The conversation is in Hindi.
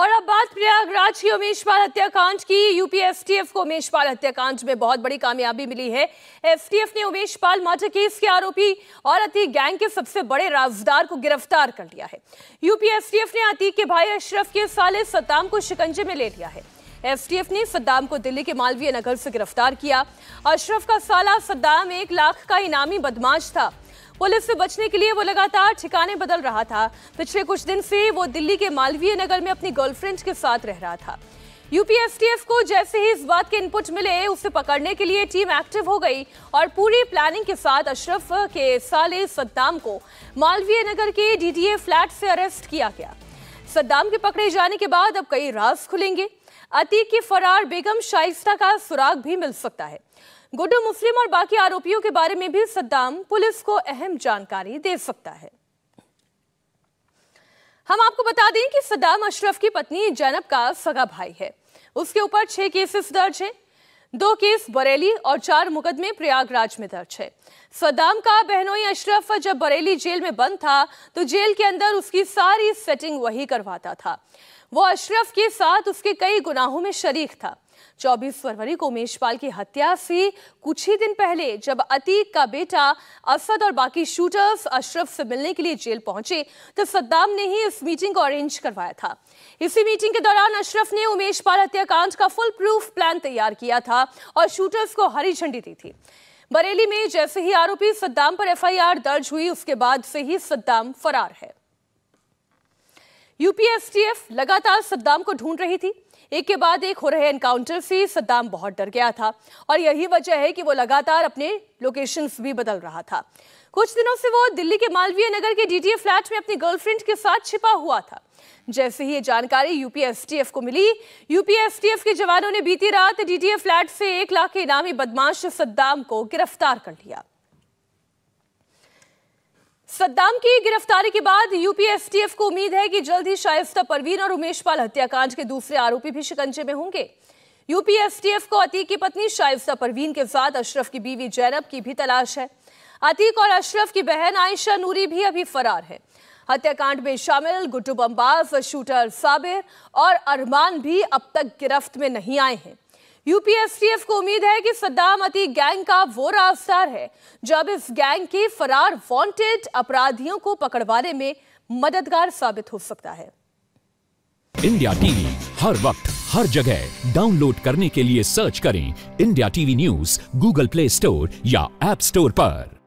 और अब बात प्रयागराज की उमेशपाल हत्याकांड की यूपी एफटीएफ को उमेशपाल हत्याकांड में बहुत बड़ी कामयाबी मिली है एफटीएफ ने उमेशपाल माटा केस के आरोपी और अतीक गैंग के सबसे बड़े राजदार को गिरफ्तार कर लिया है यूपी एफटीएफ ने अतीक के भाई अशरफ के साले सद्दाम को शिकंजे में ले लिया है एफटीएफ ने सद्दाम को दिल्ली के मालवीय नगर से गिरफ्तार किया अशरफ का साला सद्दाम एक लाख का इनामी बदमाश था पुलिस से बचने के लिए वो लगातार ठिकाने बदल रहा था पिछले कुछ दिन से वो दिल्ली के मालवीय नगर में अपनी गर्लफ्रेंड के साथ रह रहा था यूपीएसटीएफ को जैसे ही इस बात के इनपुट मिले उसे पकड़ने के लिए टीम एक्टिव हो गई और पूरी प्लानिंग के साथ अशरफ के साले सद्दाम को मालवीय नगर के डीडीए फ्लैट से अरेस्ट किया गया सद्दाम के पकड़े जाने के बाद अब कई राज खुलेंगे अतीक की फरार बेगम शाइस्ता का सुराग भी मिल सकता है गुड्डू मुस्लिम और बाकी आरोपियों के बारे में भी सद्दाम पुलिस को अहम जानकारी दे सकता है हम आपको बता दें कि सद्दाम अशरफ की पत्नी जैनब का सगा भाई है उसके ऊपर छह केसेस दर्ज हैं दो केस बरेली और चार मुकदमे प्रयागराज में दर्ज है सद्दाम का बहनोई अशरफ जब बरेली जेल में बंद था तो जेल के अंदर उसकी सारी सेटिंग वही करवाता था वो अशरफ के साथ उसके कई गुनाहों में शरीक था 24 फरवरी को उमेश पाल की हत्या से कुछ ही दिन पहले जब अतीक का बेटा असद और बाकी शूटर्स अशरफ से मिलने के लिए जेल पहुंचे तो सद्दाम ने ही इस मीटिंग को अरेंज करवाया था इसी मीटिंग के दौरान अशरफ ने उमेश पाल हत्याकांड का फुल प्रूफ प्लान तैयार किया था और शूटर्स को हरी झंडी दी थी बरेली में जैसे ही आरोपी सद्दाम पर एफआईआर दर्ज हुई उसके बाद से ही सद्दाम फरार है यूपीएसटीएफ लगातार सद्दाम को ढूंढ रही थी एक के बाद एक हो रहे एनकाउंटर से सद्दाम बहुत डर गया था और यही वजह है कि वो लगातार अपने लोकेशंस भी बदल रहा था कुछ दिनों से वो दिल्ली के मालवीय नगर के डीटीए फ्लैट में अपनी गर्लफ्रेंड के साथ छिपा हुआ था जैसे ही ये जानकारी यूपीएसटीएफ को मिली यूपीएसटीएफ के जवानों ने बीती रात डीटीए फ्लैट से एक लाख के इनामी बदमाश सद्दाम को गिरफ्तार कर लिया सद्दाम की गिरफ्तारी के बाद यूपीएफटीएफ को उम्मीद है कि जल्द ही शायस्ता परवीन और उमेश पाल हत्याकांड के दूसरे आरोपी भी शिकंजे में होंगे यूपीएफटीएफ को अतीक की पत्नी शायस्ता परवीन के साथ अशरफ की बीवी जैनब की भी तलाश है अतीक और अशरफ की बहन आयशा नूरी भी अभी फरार है हत्याकांड में शामिल गुड्डू बम्बाज शूटर साबिर और अरमान भी अब तक गिरफ्त में नहीं आए हैं यूपीएसटीएफ को उम्मीद है कि सद्दाम अती गैंग का वो रास्तार है जब इस गैंग के फरार वांटेड अपराधियों को पकड़वाने में मददगार साबित हो सकता है इंडिया टीवी हर वक्त हर जगह डाउनलोड करने के लिए सर्च करें India TV news Google Play Store या एप स्टोर पर